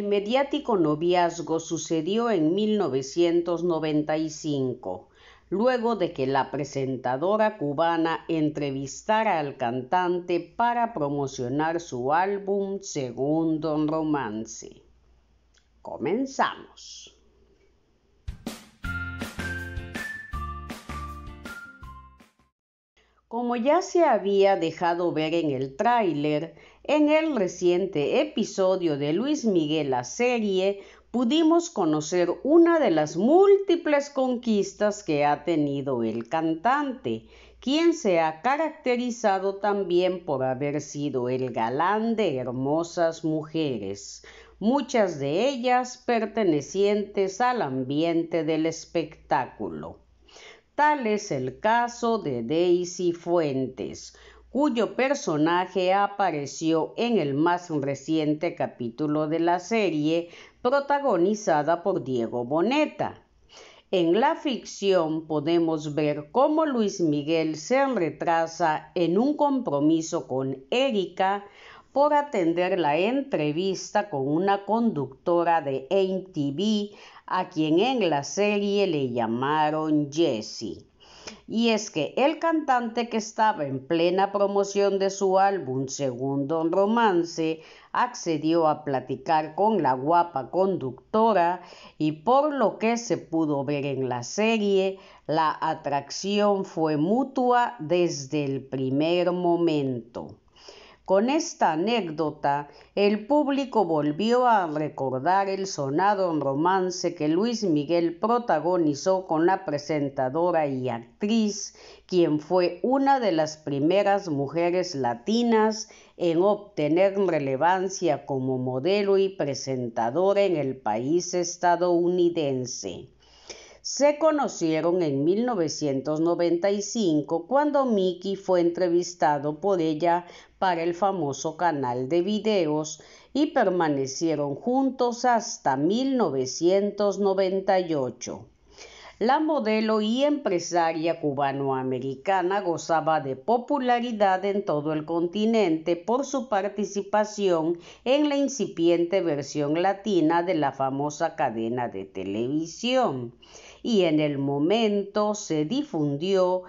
El mediático noviazgo sucedió en 1995, luego de que la presentadora cubana entrevistara al cantante para promocionar su álbum Segundo Romance. Comenzamos. Como ya se había dejado ver en el tráiler, en el reciente episodio de Luis Miguel la serie, pudimos conocer una de las múltiples conquistas que ha tenido el cantante, quien se ha caracterizado también por haber sido el galán de hermosas mujeres, muchas de ellas pertenecientes al ambiente del espectáculo. Tal es el caso de Daisy Fuentes, cuyo personaje apareció en el más reciente capítulo de la serie protagonizada por Diego Boneta. En la ficción podemos ver cómo Luis Miguel se retrasa en un compromiso con Erika por atender la entrevista con una conductora de MTV a quien en la serie le llamaron Jessie. Y es que el cantante que estaba en plena promoción de su álbum Segundo Romance accedió a platicar con la guapa conductora y por lo que se pudo ver en la serie, la atracción fue mutua desde el primer momento. Con esta anécdota, el público volvió a recordar el sonado romance que Luis Miguel protagonizó con la presentadora y actriz, quien fue una de las primeras mujeres latinas en obtener relevancia como modelo y presentadora en el país estadounidense se conocieron en 1995 cuando Mickey fue entrevistado por ella para el famoso canal de videos y permanecieron juntos hasta 1998. La modelo y empresaria cubanoamericana gozaba de popularidad en todo el continente por su participación en la incipiente versión latina de la famosa cadena de televisión y en el momento se difundió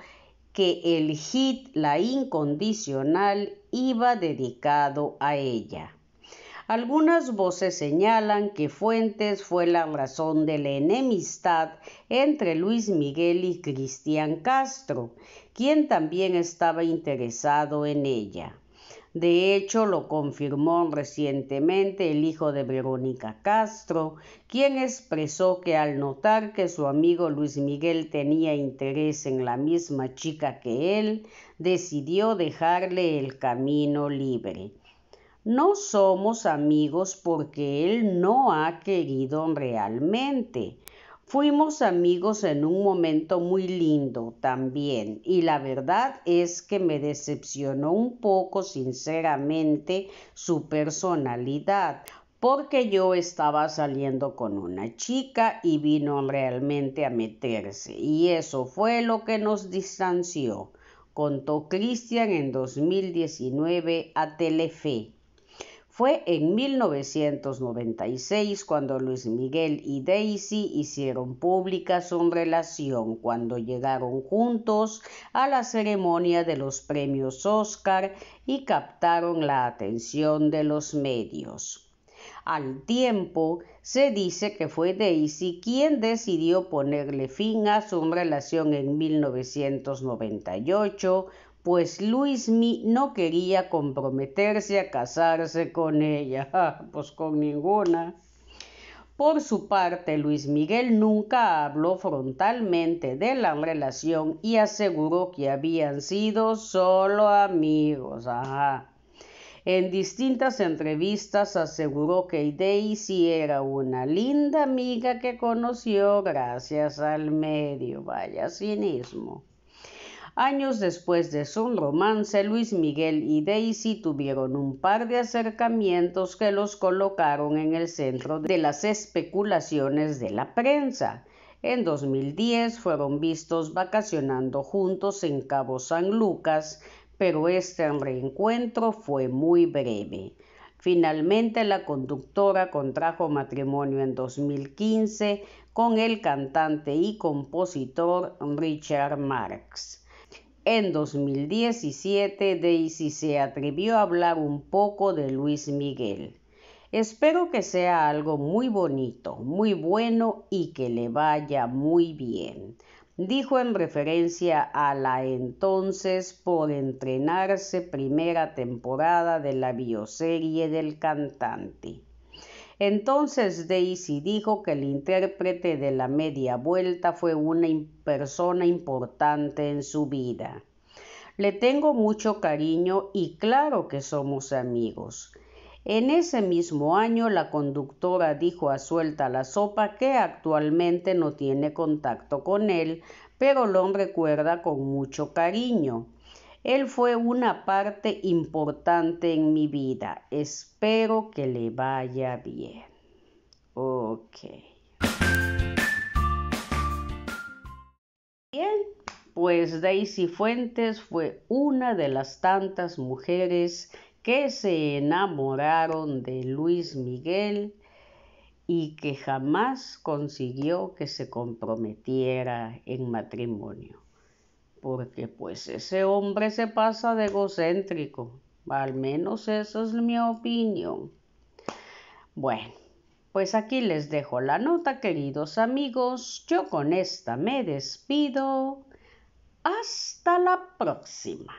que el hit La Incondicional iba dedicado a ella. Algunas voces señalan que Fuentes fue la razón de la enemistad entre Luis Miguel y Cristian Castro, quien también estaba interesado en ella. De hecho, lo confirmó recientemente el hijo de Verónica Castro, quien expresó que al notar que su amigo Luis Miguel tenía interés en la misma chica que él, decidió dejarle el camino libre. No somos amigos porque él no ha querido realmente, Fuimos amigos en un momento muy lindo también y la verdad es que me decepcionó un poco sinceramente su personalidad porque yo estaba saliendo con una chica y vino realmente a meterse y eso fue lo que nos distanció, contó Cristian en 2019 a Telefe. Fue en 1996 cuando Luis Miguel y Daisy hicieron pública su relación cuando llegaron juntos a la ceremonia de los premios Oscar y captaron la atención de los medios. Al tiempo, se dice que fue Daisy quien decidió ponerle fin a su relación en 1998 pues Luismi no quería comprometerse a casarse con ella, ah, pues con ninguna. Por su parte, Luis Miguel nunca habló frontalmente de la relación y aseguró que habían sido solo amigos. En distintas entrevistas aseguró que Daisy era una linda amiga que conoció gracias al medio, vaya cinismo. Años después de su romance, Luis Miguel y Daisy tuvieron un par de acercamientos que los colocaron en el centro de las especulaciones de la prensa. En 2010 fueron vistos vacacionando juntos en Cabo San Lucas, pero este reencuentro fue muy breve. Finalmente la conductora contrajo matrimonio en 2015 con el cantante y compositor Richard Marx. En 2017, Daisy se atrevió a hablar un poco de Luis Miguel. Espero que sea algo muy bonito, muy bueno y que le vaya muy bien. Dijo en referencia a la entonces por entrenarse primera temporada de la bioserie del cantante. Entonces Daisy dijo que el intérprete de la media vuelta fue una persona importante en su vida. Le tengo mucho cariño y claro que somos amigos. En ese mismo año la conductora dijo a Suelta la Sopa que actualmente no tiene contacto con él, pero lo recuerda con mucho cariño. Él fue una parte importante en mi vida. Espero que le vaya bien. Ok. Bien, pues Daisy Fuentes fue una de las tantas mujeres que se enamoraron de Luis Miguel y que jamás consiguió que se comprometiera en matrimonio porque pues ese hombre se pasa de egocéntrico, al menos esa es mi opinión. Bueno, pues aquí les dejo la nota, queridos amigos, yo con esta me despido. Hasta la próxima.